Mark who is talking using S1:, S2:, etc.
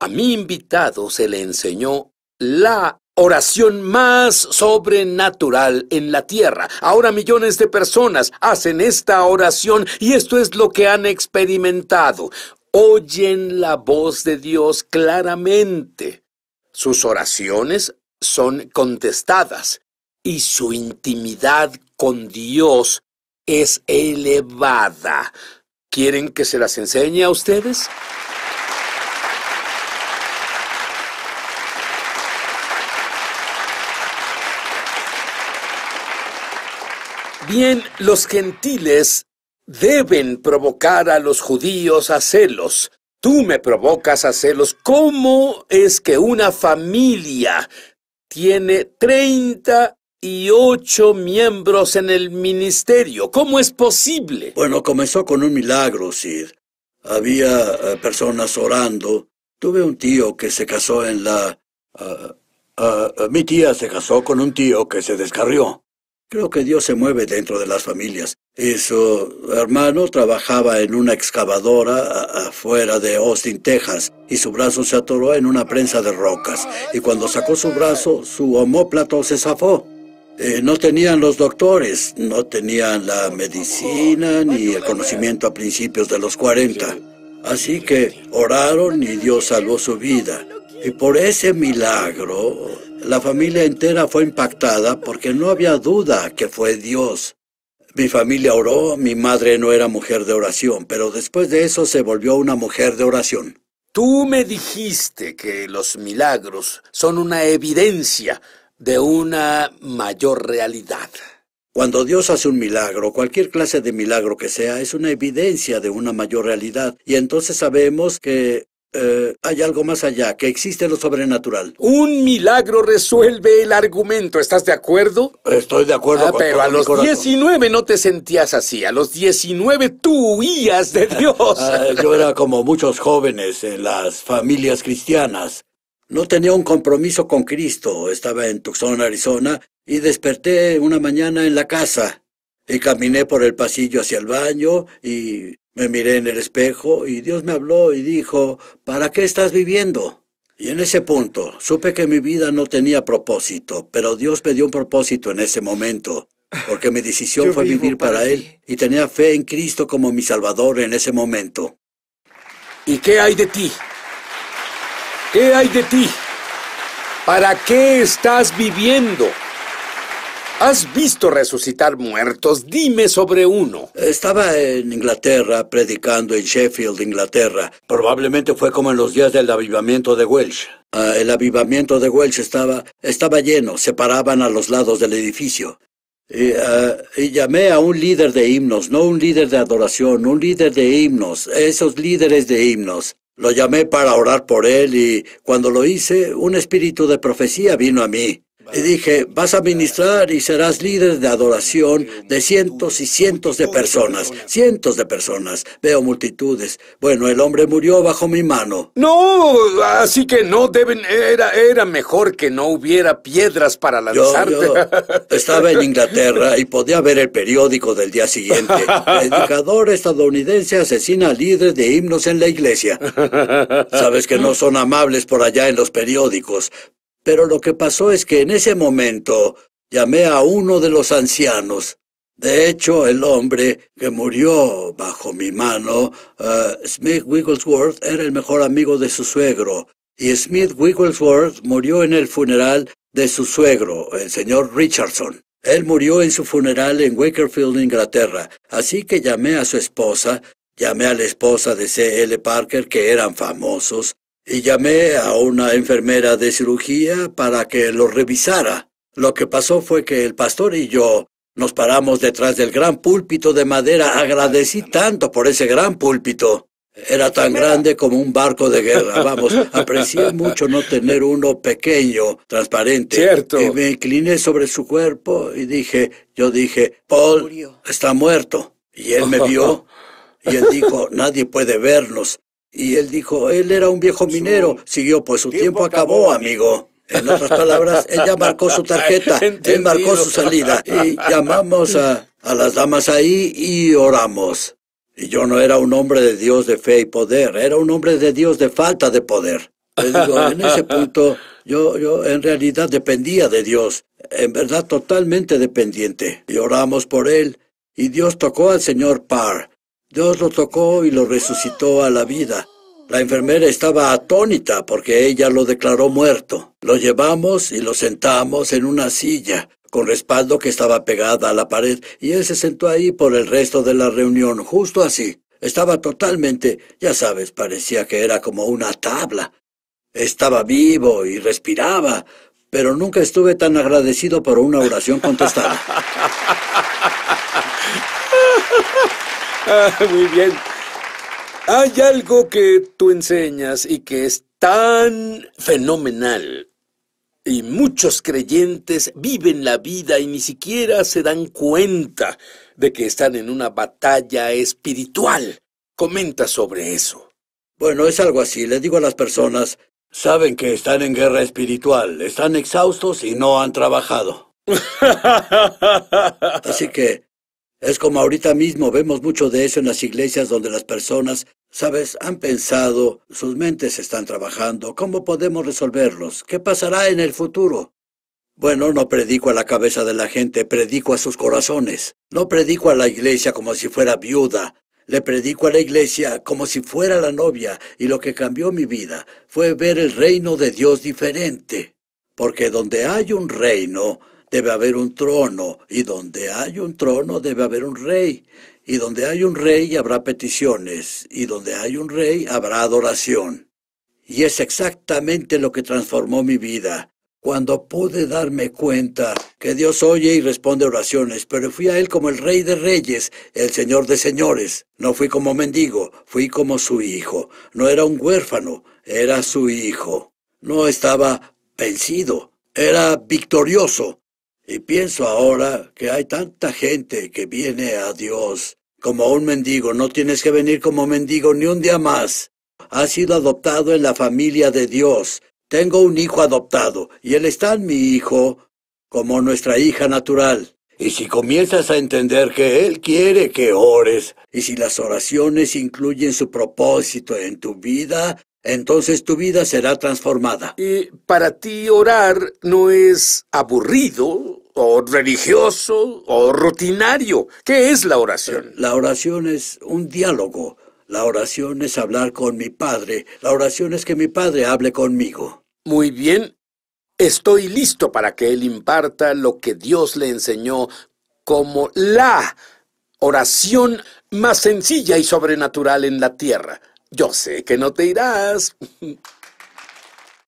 S1: A mi invitado se le enseñó la oración más sobrenatural en la tierra. Ahora millones de personas hacen esta oración y esto es lo que han experimentado. Oyen la voz de Dios claramente. Sus oraciones son contestadas y su intimidad con Dios es elevada. ¿Quieren que se las enseñe a ustedes? Bien, los gentiles deben provocar a los judíos a celos. Tú me provocas a celos. ¿Cómo es que una familia tiene
S2: 38 miembros en el ministerio? ¿Cómo es posible? Bueno, comenzó con un milagro, Sid. Había eh, personas orando. Tuve un tío que se casó en la... Eh, eh, mi tía se casó con un tío que se descarrió. Creo que Dios se mueve dentro de las familias. Y su hermano trabajaba en una excavadora afuera de Austin, Texas, y su brazo se atoró en una prensa de rocas. Y cuando sacó su brazo, su homóplato se zafó. Eh, no tenían los doctores, no tenían la medicina ni el conocimiento a principios de los 40. Así que oraron y Dios salvó su vida. Y por ese milagro, la familia entera fue impactada porque no había duda que fue Dios. Mi familia oró, mi madre no era mujer de oración, pero después de eso se volvió una mujer de oración. Tú me dijiste que los milagros son una evidencia de una mayor realidad. Cuando Dios hace un milagro, cualquier clase de milagro que sea, es una evidencia de una mayor realidad. Y entonces sabemos que eh, hay algo más allá, que existe lo sobrenatural. Un milagro resuelve el argumento, ¿estás
S1: de acuerdo?
S2: Estoy de acuerdo. Ah, pero a los
S1: 19 no te sentías así, a los 19
S2: tú huías de Dios. Ah, yo era como muchos jóvenes en las familias cristianas. No tenía un compromiso con Cristo, estaba en Tucson, Arizona, y desperté una mañana en la casa. Y caminé por el pasillo hacia el baño y me miré en el espejo y Dios me habló y dijo, ¿para qué estás viviendo? Y en ese punto supe que mi vida no tenía propósito, pero Dios me dio un propósito en ese momento, porque mi decisión fue vivir para, Él y tenía fe en Cristo como mi Salvador en ese momento. ¿Y qué hay de ti? ¿Qué hay de ti? ¿Para qué estás viviendo? ¿Has visto resucitar muertos? Dime sobre uno. Estaba en Inglaterra, predicando en Sheffield, Inglaterra. Probablemente fue como en los días del avivamiento de Welsh. Ah, el avivamiento de Welsh estaba, estaba lleno, se paraban a los lados del edificio. Ah, y, llamé a un líder de himnos, no un líder de adoración, un líder de himnos, esos líderes de himnos. Lo llamé para orar por él y cuando lo hice, un espíritu de profecía vino a mí. Y dije, vas a ministrar y serás líder de adoración de cientos y cientos de personas, cientos de personas. Veo multitudes. Bueno, el hombre murió bajo mi mano.
S1: No, así que no deben, era, era mejor que no hubiera piedras para lanzarte.
S2: estaba en Inglaterra y podía ver el periódico del día siguiente. Predicador estadounidense asesina a líder de himnos en la iglesia. Sabes que no son amables por allá en los periódicos, pero lo que pasó es que en ese momento llamé a uno de los ancianos. De hecho, el hombre que murió bajo mi mano, eh, Smith Wigglesworth, era el mejor amigo de su suegro. Y Smith Wigglesworth murió en el funeral de su suegro, el señor Richardson. Él murió en su funeral en Wakefield, Inglaterra. Así que llamé a su esposa, llamé a la esposa de C. L. Parker, que eran famosos, y llamé a una enfermera de cirugía para que lo revisara. Lo que pasó fue que el pastor y yo nos paramos detrás del gran púlpito de madera. Agradecí tanto por ese gran púlpito. Era tan grande como un barco de guerra. Vamos, aprecié mucho no tener uno pequeño, transparente. Cierto. Y me incliné sobre su cuerpo y dije, yo dije, Paul está muerto. Y él me vio y él dijo, nadie puede vernos. Y él dijo, él era un viejo minero. Siguió, pues su tiempo acabó, amigo.
S1: En otras palabras, ella marcó su tarjeta,
S2: él marcó su salida. Y llamamos a, las damas ahí y oramos. Y yo no era un hombre de Dios de fe y poder, era un hombre de Dios de falta de poder. en ese punto yo, yo en realidad dependía de Dios, en verdad totalmente dependiente. Y oramos por él. Y Dios tocó al señor Parr Dios lo tocó y lo resucitó a la vida. La enfermera estaba atónita porque ella lo declaró muerto. Lo llevamos y lo sentamos en una silla, con respaldo que estaba pegada a la pared, y él se sentó ahí por el resto de la reunión, justo así. Estaba totalmente, ya sabes, parecía que era como una tabla. Estaba vivo y respiraba, pero nunca estuve tan agradecido por una oración contestada.
S1: Ah, muy bien. Hay algo que tú enseñas y que es tan fenomenal. Y muchos creyentes viven la vida y ni siquiera se dan cuenta de que están en una batalla
S2: espiritual. Comenta sobre eso. Bueno, es algo así. Les digo a las personas, saben que están en guerra espiritual, están exhaustos y no han trabajado. así que es como ahorita mismo vemos mucho de eso en las iglesias donde las personas, sabes, han pensado, sus mentes están trabajando, ¿cómo podemos resolverlos? ¿Qué pasará en el futuro? Bueno, no predico a la cabeza de la gente, predico a sus corazones. No predico a la iglesia como si fuera viuda. Le predico a la iglesia como si fuera la novia y lo que cambió mi vida fue ver el reino de Dios diferente. Porque donde hay un reino, debe haber un trono, y donde hay un trono debe haber un rey, y donde hay un rey habrá peticiones, y donde hay un rey habrá adoración. Y es exactamente lo que transformó mi vida, cuando pude darme cuenta que Dios oye y responde oraciones, pero fui a Él como el Rey de Reyes, el Señor de Señores. No fui como mendigo, fui como su hijo. No era un huérfano, era su hijo. No estaba vencido, era victorioso. Y pienso ahora que hay tanta gente que viene a Dios como un mendigo. No tienes que venir como mendigo ni un día más. Has sido adoptado en la familia de Dios. Tengo un hijo adoptado y él está en mi hijo como nuestra hija natural. Y si comienzas a entender que Él quiere que ores, y si las oraciones incluyen su propósito en tu vida, entonces tu vida será transformada. Y para ti orar no es aburrido, o religioso o rutinario. ¿Qué es la oración? La oración es un diálogo. La oración es hablar con mi padre. La oración es que mi padre hable conmigo. Muy bien. Estoy listo para que él imparta lo
S1: que Dios le enseñó como la oración más sencilla y sobrenatural en la tierra. Yo sé que no te irás.